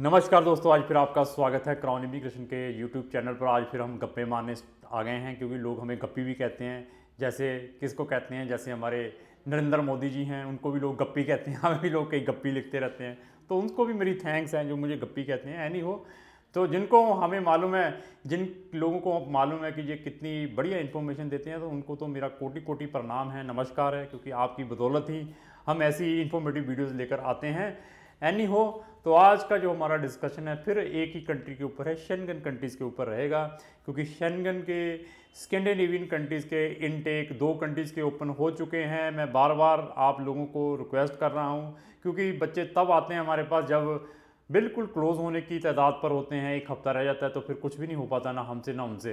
नमस्कार दोस्तों आज फिर आपका स्वागत है क्राउन इमिग्रेशन के यूट्यूब चैनल पर आज फिर हम गप्पे मारने आ गए हैं क्योंकि लोग हमें गप्पी भी कहते हैं जैसे किसको कहते हैं जैसे हमारे नरेंद्र मोदी जी हैं उनको भी लोग गप्पी कहते हैं हमें भी लोग कई गप्पी लिखते रहते हैं तो उनको भी मेरी थैंक्स हैं जो मुझे गप्पी कहते हैं एनी हो तो जिनको हमें मालूम है जिन लोगों को मालूम है कि ये कितनी बढ़िया इन्फॉर्मेशन देते हैं तो उनको तो मेरा कोटि कोटि प्रणाम है नमस्कार है क्योंकि आपकी बदौलत ही हम ऐसी इन्फॉर्मेटिव वीडियोज़ लेकर आते हैं एनी हो तो आज का जो हमारा डिस्कशन है फिर एक ही कंट्री के ऊपर है शेनगन कंट्रीज़ के ऊपर रहेगा क्योंकि शेनगन के स्कैंडिनेवियन कंट्रीज़ के इनटेक दो कंट्रीज़ के ओपन हो चुके हैं मैं बार बार आप लोगों को रिक्वेस्ट कर रहा हूँ क्योंकि बच्चे तब आते हैं हमारे पास जब बिल्कुल क्लोज़ होने की तादाद पर होते हैं एक हफ़्ता रह जाता है तो फिर कुछ भी नहीं हो पाता ना हमसे ना उनसे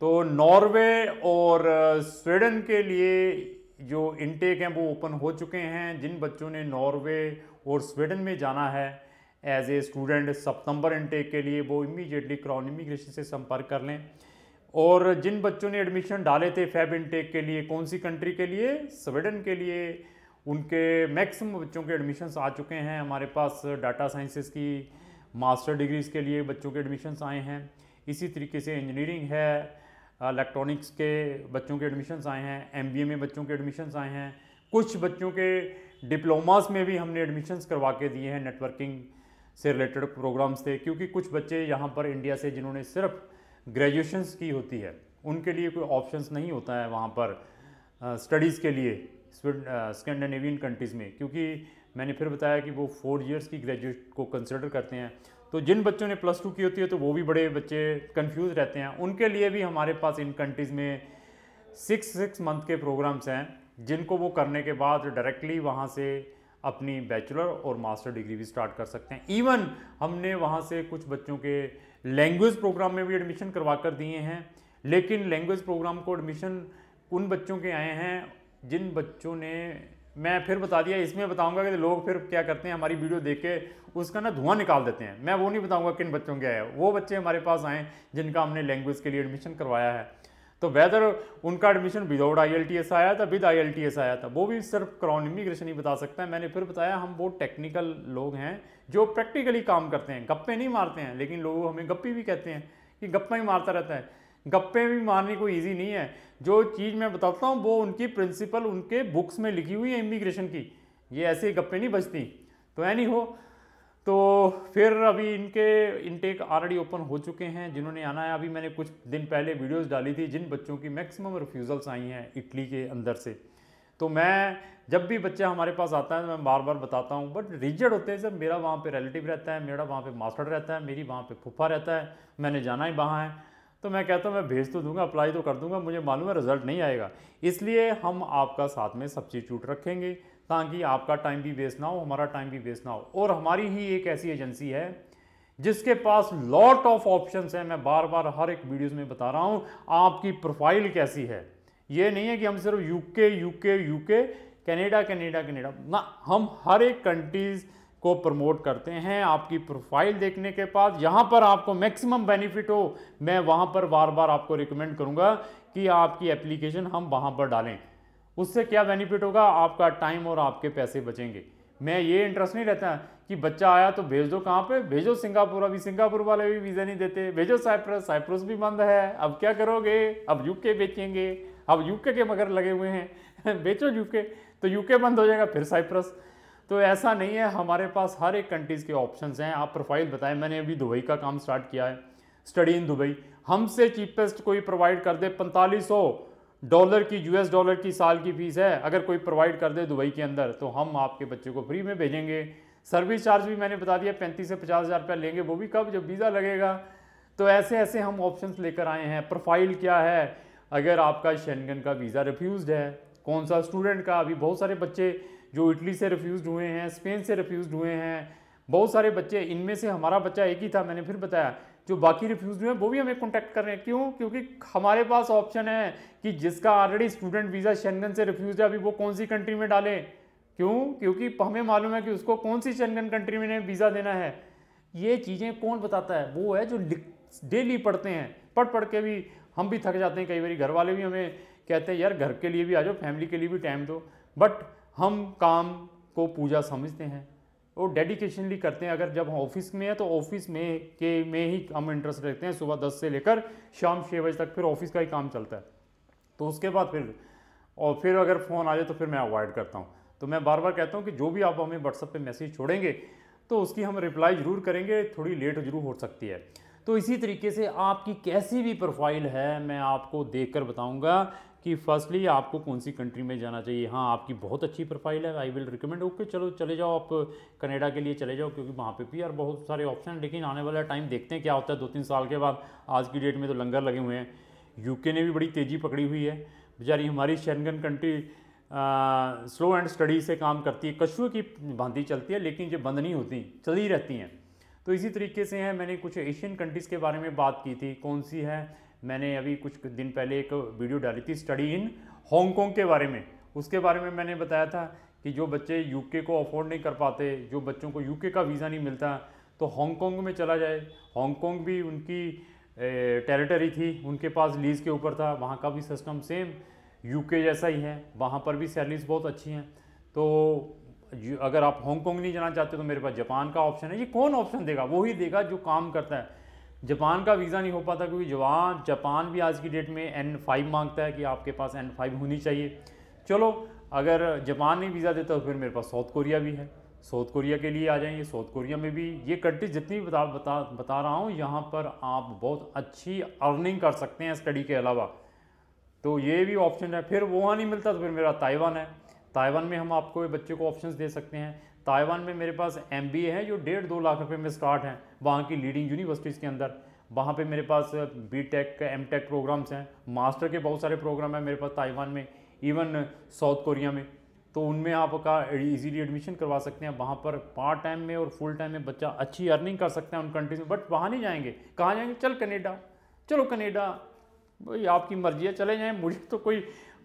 तो नॉर्वे और स्वीडन uh, के लिए जो इनटेक हैं वो ओपन हो चुके हैं जिन बच्चों ने नॉर्वे और स्वीडन में जाना है एज ए स्टूडेंट सितंबर इनटेक के लिए वो इमीडिएटली क्राउन इमिग्रेशन से संपर्क कर लें और जिन बच्चों ने एडमिशन डाले थे फैब इनटेक के लिए कौन सी कंट्री के लिए स्वीडन के लिए उनके मैक्सिमम बच्चों के एडमिशन्स आ चुके हैं हमारे पास डाटा साइंसेस की मास्टर डिग्रीज़ के लिए बच्चों के एडमिशन्स आए हैं इसी तरीके से इंजीनियरिंग है इलेक्ट्रॉनिक्स के बच्चों के एडमिशन्स आए हैं एम में बच्चों के एडमिशन्स आए हैं कुछ बच्चों के डिप्लोमास में भी हमने एडमिशन्स करवा के दिए हैं नेटवर्किंग से रिलेटेड प्रोग्राम्स थे क्योंकि कुछ बच्चे यहाँ पर इंडिया से जिन्होंने सिर्फ ग्रेजुएशंस की होती है उनके लिए कोई ऑप्शंस नहीं होता है वहाँ पर स्टडीज़ के लिए स्कैंडिनेवियन कंट्रीज़ में क्योंकि मैंने फिर बताया कि वो फोर इयर्स की ग्रेजुएट को कंसिडर करते हैं तो जिन बच्चों ने प्लस टू की होती है तो वो भी बड़े बच्चे कन्फ्यूज़ रहते हैं उनके लिए भी हमारे पास इन कंट्रीज़ में सिक्स सिक्स मंथ के प्रोग्राम्स हैं जिनको वो करने के बाद डायरेक्टली वहाँ से अपनी बैचलर और मास्टर डिग्री भी स्टार्ट कर सकते हैं इवन हमने वहाँ से कुछ बच्चों के लैंग्वेज प्रोग्राम में भी एडमिशन करवा कर दिए हैं लेकिन लैंग्वेज प्रोग्राम को एडमिशन उन बच्चों के आए हैं जिन बच्चों ने मैं फिर बता दिया इसमें बताऊंगा कि लोग फिर क्या करते हैं हमारी वीडियो देख के उसका ना धुआं निकाल देते हैं मैं वो नहीं बताऊंगा किन बच्चों के आए वो बच्चे हमारे पास आए जिनका हमने लैंग्वेज के लिए एडमिशन करवाया है तो वेदर उनका एडमिशन विदाउट आई आया था विद आई आया था वो भी सिर्फ क्राउन इमिग्रेशन ही बता सकता है मैंने फिर बताया हम वो टेक्निकल लोग हैं जो प्रैक्टिकली काम करते हैं गप्पे नहीं मारते हैं लेकिन लोग हमें गप्पी भी कहते हैं कि गप्पा ही मारता रहता है गप्पे भी मारने को ईजी नहीं है जो चीज़ मैं बताता हूँ वो उनकी प्रिंसिपल उनके बुक्स में लिखी हुई है इमिग्रेशन की ये ऐसे गप्पे नहीं बचती तो ऐनी हो तो फिर अभी इनके इनटेक ऑलरेडी ओपन हो चुके हैं जिन्होंने आना है अभी मैंने कुछ दिन पहले वीडियोस डाली थी जिन बच्चों की मैक्सिमम रिफ्यूज़ल्स आई हैं इटली के अंदर से तो मैं जब भी बच्चा हमारे पास आता है तो मैं बार बार बताता हूँ बट रिजर्ड होते हैं सर मेरा वहाँ पे रिलेटिव रहता है मेरा वहाँ पे मास्टर रहता है मेरी वहाँ पे फूफा रहता है मैंने जाना ही वहाँ है तो मैं कहता हूँ मैं भेज तो दूंगा अप्लाई तो कर दूंगा मुझे मालूम है रिज़ल्ट नहीं आएगा इसलिए हम आपका साथ में सब्सिट्यूट रखेंगे ताकि आपका टाइम भी वेस्ट ना हो हमारा टाइम भी वेस्ट ना हो और हमारी ही एक ऐसी एजेंसी है जिसके पास लॉट ऑफ ऑप्शन है मैं बार बार हर एक वीडियोज़ में बता रहा हूँ आपकी प्रोफाइल कैसी है ये नहीं है कि हम सिर्फ UK UK UK Canada Canada Canada ना हम हर एक कंट्रीज़ को प्रमोट करते हैं आपकी प्रोफाइल देखने के बाद यहाँ पर आपको मैक्सिमम बेनिफिट हो मैं वहाँ पर बार बार आपको रिकमेंड करूँगा कि आपकी एप्लीकेशन हम वहाँ पर डालें उससे क्या बेनिफिट होगा आपका टाइम और आपके पैसे बचेंगे मैं ये इंटरेस्ट नहीं रहता कि बच्चा आया तो भेज दो कहाँ पे भेजो सिंगापुर अभी सिंगापुर वाले भी वीज़ा नहीं देते भेजो साइप्रस साइप्रस भी बंद है अब क्या करोगे अब यूके बेचेंगे अब यूके के मगर लगे हुए हैं बेचो यूके तो यूके बंद हो जाएगा फिर साइप्रस तो ऐसा नहीं है हमारे पास हर एक कंट्रीज़ के ऑप्शंस हैं आप प्रोफाइल बताएं मैंने अभी दुबई का काम स्टार्ट किया है स्टडी इन दुबई हमसे चीपेस्ट कोई प्रोवाइड कर दे पैंतालीस डॉलर की यूएस डॉलर की साल की फ़ीस है अगर कोई प्रोवाइड कर दे दुबई के अंदर तो हम आपके बच्चे को फ्री में भेजेंगे सर्विस चार्ज भी मैंने बता दिया पैंतीस से पचास हज़ार रुपया लेंगे वो भी कब जब वीज़ा लगेगा तो ऐसे ऐसे हम ऑप्शंस लेकर आए हैं प्रोफाइल क्या है अगर आपका शेनगन का वीज़ा रिफ्यूज़ है कौन सा स्टूडेंट का अभी बहुत सारे बच्चे जो इटली से रिफ्यूज़ हुए हैं स्पेन से रिफ्यूज़ हुए हैं बहुत सारे बच्चे इनमें से हमारा बच्चा एक ही था मैंने फिर बताया जो बाकी रिफ्यूज हुए हैं वो भी हमें कॉन्टैक्ट कर रहे हैं क्यों क्योंकि हमारे पास ऑप्शन है कि जिसका ऑलरेडी स्टूडेंट वीज़ा शेंगन से रिफ्यूज है अभी वो कौन सी कंट्री में डाले क्यों क्योंकि हमें मालूम है कि उसको कौन सी शेंगन कंट्री में वीज़ा देना है ये चीज़ें कौन बताता है वो है जो डेली पढ़ते हैं पढ़ पढ़ के भी हम भी थक जाते हैं कई बार घर वाले भी हमें कहते हैं यार घर के लिए भी आ जाओ फैमिली के लिए भी टाइम दो बट हम काम को पूजा समझते हैं और डेडिकेशनली करते हैं अगर जब हम ऑफिस में है तो ऑफिस में के में ही हम इंटरेस्ट रखते हैं सुबह दस से लेकर शाम छः बजे तक फिर ऑफिस का ही काम चलता है तो उसके बाद फिर और फिर अगर फ़ोन आ जाए तो फिर मैं अवॉइड करता हूँ तो मैं बार बार कहता हूँ कि जो भी आप हमें व्हाट्सअप पे मैसेज छोड़ेंगे तो उसकी हम रिप्लाई ज़रूर करेंगे थोड़ी लेट जरूर हो सकती है तो इसी तरीके से आपकी कैसी भी प्रोफाइल है मैं आपको देख कर बताऊँगा कि फर्स्टली आपको कौन सी कंट्री में जाना चाहिए हाँ आपकी बहुत अच्छी प्रोफाइल है आई विल रिकमेंड ओके चलो चले जाओ आप कनाडा के लिए चले जाओ क्योंकि वहाँ पे भी यार बहुत सारे ऑप्शन हैं लेकिन आने वाला टाइम देखते हैं क्या होता है दो तीन साल के बाद आज की डेट में तो लंगर लगे हुए हैं यूके ने भी बड़ी तेज़ी पकड़ी हुई है बेचारी हमारी Schengen country slow and study से काम करती है कशुए की भांति चलती है लेकिन जो बंद नहीं होती चली रहती हैं तो इसी तरीके से हैं मैंने कुछ एशियन कंट्रीज़ के बारे में बात की थी कौन सी है मैंने अभी कुछ दिन पहले एक वीडियो डाली थी स्टडी इन हांगकॉन्ग के बारे में उसके बारे में मैंने बताया था कि जो बच्चे यूके को अफोर्ड नहीं कर पाते जो बच्चों को यूके का वीज़ा नहीं मिलता तो हांगकॉन्ग में चला जाए हांगकॉन्ग भी उनकी टेरिटरी थी उनके पास लीज़ के ऊपर था वहाँ का भी सिस्टम सेम यूके जैसा ही है वहाँ पर भी सैलरीज बहुत अच्छी हैं तो अगर आप हांगकॉन्ग नहीं जाना चाहते तो मेरे पास जापान का ऑप्शन है ये कौन ऑप्शन देगा वो ही देगा जो काम करता है जापान का वीज़ा नहीं हो पाता क्योंकि जवान जापान भी आज की डेट में एन फाइव मांगता है कि आपके पास एन फाइव होनी चाहिए चलो अगर जापान नहीं वीज़ा देता तो फिर मेरे पास साउथ कोरिया भी है साउथ कोरिया के लिए आ जाएंगे साउथ कोरिया में भी ये कंट्री जितनी भी बता बता बता रहा हूँ यहाँ पर आप बहुत अच्छी अर्निंग कर सकते हैं स्टडी के अलावा तो ये भी ऑप्शन है फिर वहाँ नहीं मिलता तो फिर मेरा ताइवान है ताइवान में हम आपको बच्चे को ऑप्शन दे सकते हैं ताइवान में मेरे पास एम है जो डेढ़ दो लाख रुपये में स्टार्ट हैं वहाँ की लीडिंग यूनिवर्सिटीज़ के अंदर वहाँ पे मेरे पास B Tech M Tech programmes हैं मास्टर के बहुत सारे प्रोग्राम हैं मेरे पास ताइवान में इवन साउथ कोरिया में तो उनमें आपका इजीली एडमिशन करवा सकते हैं वहाँ पर पार्ट टाइम में और फुल टाइम में बच्चा अच्छी अर्निंग कर सकता है उन कंट्रीज में बट वहाँ नहीं जाएंगे कहाँ जाएंगे चल कनेडा चलो कनेडा भाई आपकी मर्जी है चले जाएँ मुझे तो कोई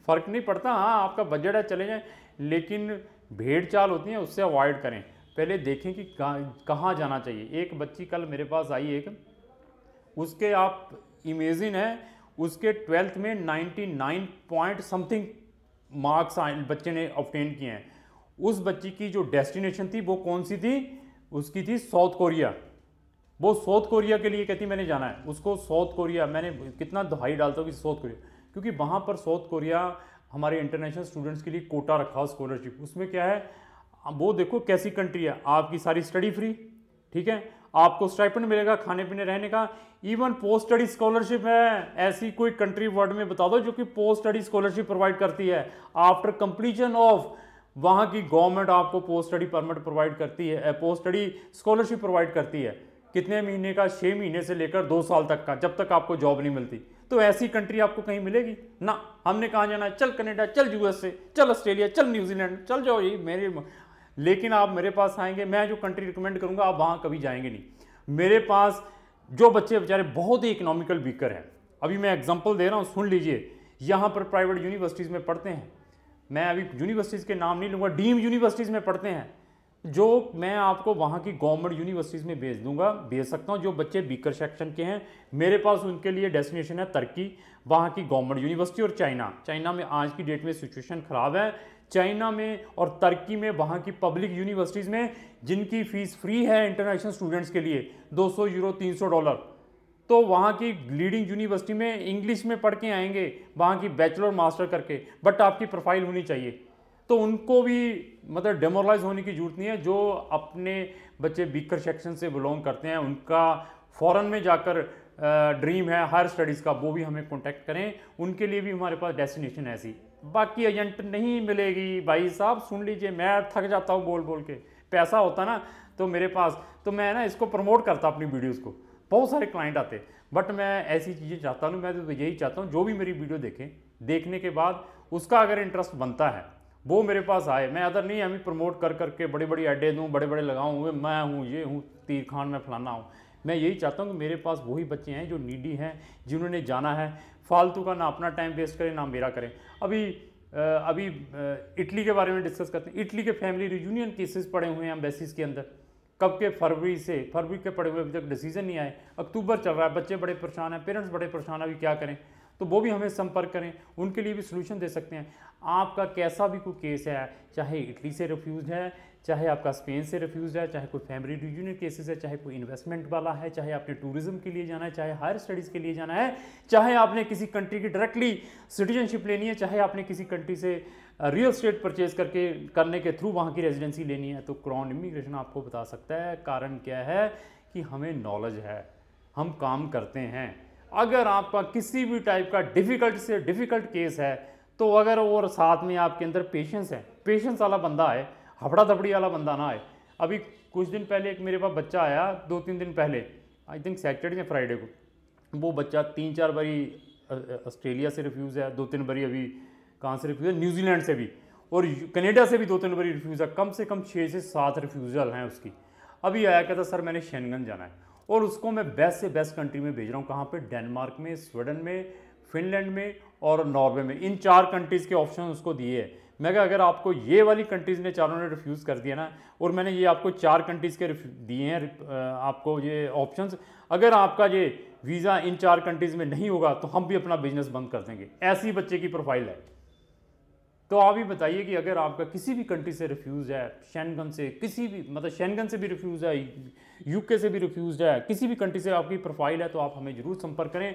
फ़र्क नहीं पड़ता हाँ आपका बजट है चले जाएँ लेकिन भेड़ चाल होती है उससे अवॉइड करें पहले देखें कि कहाँ जाना चाहिए एक बच्ची कल मेरे पास आई एक उसके आप इमेजिन है उसके ट्वेल्थ में 99 पॉइंट समथिंग मार्क्स बच्चे ने ऑप्टेन किए हैं उस बच्ची की जो डेस्टिनेशन थी वो कौन सी थी उसकी थी साउथ कोरिया वो साउथ कोरिया के लिए कहती मैंने जाना है उसको साउथ कोरिया मैंने कितना दुहाई डालता हूँ कि साउथ कोरिया क्योंकि वहाँ पर साउथ कोरिया हमारे इंटरनेशनल स्टूडेंट्स के लिए कोटा रखा स्कॉलरशिप उसमें क्या है वो देखो कैसी कंट्री है आपकी सारी स्टडी फ्री ठीक है आपको स्टाइपेंड मिलेगा खाने पीने रहने का इवन पोस्ट स्टडी स्कॉलरशिप है ऐसी कोई कंट्री वर्ल्ड में बता दो जो कि पोस्ट स्टडी स्कॉलरशिप प्रोवाइड करती है आफ्टर कंप्लीशन ऑफ वहां की गवर्नमेंट आपको पोस्ट स्टडी परमिट प्रोवाइड करती है पोस्ट स्टडी स्कॉलरशिप प्रोवाइड करती है कितने महीने का छः महीने से लेकर दो साल तक का जब तक आपको जॉब नहीं मिलती तो ऐसी कंट्री आपको कहीं मिलेगी ना हमने कहाँ जाना है चल कनेडा चल यूएसए चल ऑस्ट्रेलिया चल न्यूजीलैंड चल जाओ ये मेरे लेकिन आप मेरे पास आएंगे मैं जो कंट्री रिकमेंड करूँगा आप वहाँ कभी जाएंगे नहीं मेरे पास जो बच्चे बेचारे बहुत ही इकोनॉमिकल वीकर हैं अभी मैं एग्जाम्पल दे रहा हूँ सुन लीजिए यहाँ पर प्राइवेट यूनिवर्सिटीज़ में पढ़ते हैं मैं अभी यूनिवर्सिटीज़ के नाम नहीं लूँगा डीम यूनिवर्सिटीज़ में पढ़ते हैं जो मैं आपको वहाँ की गवर्नमेंट यूनिवर्सिटीज़ में भेज दूंगा भेज सकता हूँ जो बच्चे बीकर सेक्शन के हैं मेरे पास उनके लिए डेस्टिनेशन है तर्की वहाँ की गवर्नमेंट यूनिवर्सिटी और चाइना चाइना में आज की डेट में सिचुएशन ख़राब है चाइना में और तर्की में वहाँ की पब्लिक यूनिवर्सिटीज़ में जिनकी फ़ीस फ्री है इंटरनेशनल स्टूडेंट्स के लिए 200 यूरो 300 डॉलर तो वहाँ की लीडिंग यूनिवर्सिटी में इंग्लिश में पढ़ के आएंगे वहाँ की बैचलर मास्टर करके बट आपकी प्रोफाइल होनी चाहिए तो उनको भी मतलब डेमोरलाइज होने की जरूरत नहीं है जो अपने बच्चे बीकर सेक्शन से बिलोंग करते हैं उनका फ़ॉरन में जाकर ड्रीम है हायर स्टडीज़ का वो भी हमें कॉन्टैक्ट करें उनके लिए भी हमारे पास डेस्टिनेशन ऐसी बाकी एजेंट नहीं मिलेगी भाई साहब सुन लीजिए मैं थक जाता हूँ बोल बोल के पैसा होता ना तो मेरे पास तो मैं ना इसको प्रमोट करता अपनी वीडियोज़ को बहुत सारे क्लाइंट आते बट मैं ऐसी चीज़ें चाहता हूँ मैं तो यही चाहता हूँ जो भी मेरी वीडियो देखें देखने के बाद उसका अगर इंटरेस्ट बनता है वो मेरे पास आए मैं अदर नहीं अभी प्रमोट कर करके बड़ी बड़ी अड्डे दूँ बड़े बड़े लगाऊँ मैं हूँ ये हूँ तीर खान मैं फलाना हूँ मैं यही चाहता हूँ कि मेरे पास वही बच्चे हैं जो नीडी हैं जिन्होंने जाना है फालतू का ना अपना टाइम वेस्ट करें ना मेरा करें अभी अभी इटली के बारे में डिस्कस करते हैं इटली के फैमिली रियूनियन केसेस पड़े हुए हैं एम्बेसीज के अंदर कब के फरवरी से फरवरी के पड़े हुए अभी तक डिसीजन नहीं आए अक्टूबर चल रहा है बच्चे बड़े परेशान हैं पेरेंट्स बड़े परेशान हैं अभी क्या करें तो वो भी हमें संपर्क करें उनके लिए भी सोल्यूशन दे सकते हैं आपका कैसा भी कोई केस है चाहे इटली से रिफ्यूज़ है चाहे आपका स्पेन से रिफ्यूज़ है चाहे कोई फैमिली रियूनियन केसेस है चाहे कोई इन्वेस्टमेंट वाला है चाहे आपने टूरिज्म के लिए जाना है चाहे हायर स्टडीज़ के लिए जाना है चाहे आपने किसी कंट्री की डायरेक्टली सिटीजनशिप लेनी है चाहे आपने किसी कंट्री से रियल स्टेट परचेज करके करने के थ्रू वहाँ की रेजिडेंसी लेनी है तो क्रॉन इमिग्रेशन आपको बता सकता है कारण क्या है कि हमें नॉलेज है हम काम करते हैं अगर आपका किसी भी टाइप का डिफ़िकल्ट से डिफ़िकल्ट केस है तो अगर और साथ में आपके अंदर पेशेंस है पेशेंस वाला बंदा है हफड़ा दफड़ी वाला बंदा ना आए अभी कुछ दिन पहले एक मेरे पास बच्चा आया दो तीन दिन पहले आई थिंक सैटरडे या फ्राइडे को वो बच्चा तीन चार बारी ऑस्ट्रेलिया से रिफ्यूज़ है दो तीन बारी अभी कहाँ से रिफ्यूज़ है न्यूजीलैंड से भी और कनेडा से भी दो तीन बारी रिफ्यूज़ है कम से कम छः से सात रिफ्यूज़ल हैं उसकी अभी आया कहता सर मैंने शेनगन जाना है और उसको मैं बेस्ट से बेस्ट कंट्री में भेज रहा हूँ कहाँ पर डेनमार्क में स्वीडन में फिनलैंड में और नॉर्वे में इन चार कंट्रीज़ के ऑप्शन उसको दिए हैं मैं कहा अगर आपको ये वाली कंट्रीज़ ने चारों ने रिफ्यूज़ कर दिया ना और मैंने ये आपको चार कंट्रीज़ के दिए हैं आपको ये ऑप्शंस अगर आपका ये वीज़ा इन चार कंट्रीज़ में नहीं होगा तो हम भी अपना बिजनेस बंद कर देंगे ऐसी बच्चे की प्रोफाइल है तो आप ही बताइए कि अगर आपका किसी भी कंट्री से रिफ्यूज़ है शैनगन से किसी भी मतलब शैनगन से भी रिफ्यूज़ है यूके से भी रिफ्यूज़ है किसी भी कंट्री से आपकी प्रोफाइल है तो आप हमें ज़रूर संपर्क करें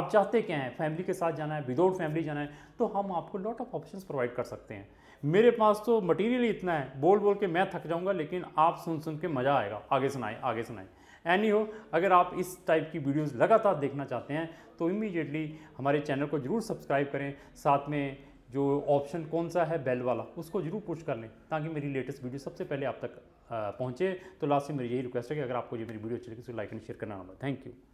आप चाहते क्या हैं फैमिली के साथ जाना है विदाउट फैमिली जाना है तो हम आपको लॉट ऑफ ऑप्शन प्रोवाइड कर सकते हैं मेरे पास तो मटीरियल ही इतना है बोल बोल के मैं थक जाऊँगा लेकिन आप सुन सुन के मज़ा आएगा आगे सुनाए आगे सुनाए एनी हो अगर आप इस टाइप की वीडियोज़ लगातार देखना चाहते हैं तो इमीडिएटली हमारे चैनल को ज़रूर सब्सक्राइब करें साथ में जो ऑप्शन कौन सा है बेल वाला उसको जरूर पुश कर लें ताकि मेरी लेटेस्ट वीडियो सबसे पहले आप तक पहुँचे तो लास्ट में मेरी यही रिक्वेस्ट है कि अगर आपको ये मेरी वीडियो अच्छी लगी तो लाइक एंड शेयर करना होगा थैंक यू